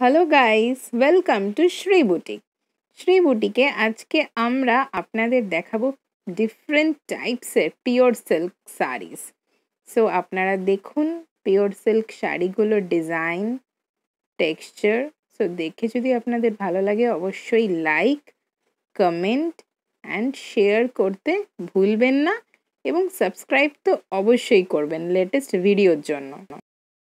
hello guys welcome to Shri boutique Shri বুটিকে আজকে আমরা আপনাদের দেখাবো ডিফারেন্ট টাইপসের পিওর সিল্ক শাড়িস সো আপনারা দেখুন পিওর সিল্ক শাড়িগুলোর ডিজাইন টেক্সচার সো দেখে যদি আপনাদের ভালো লাগে অবশ্যই লাইক কমেন্ট অ্যান্ড শেয়ার করতে ভুলবেন না এবং সাবস্ক্রাইব তো অবশ্যই করবেন লেটেস্ট ভিডিওর জন্য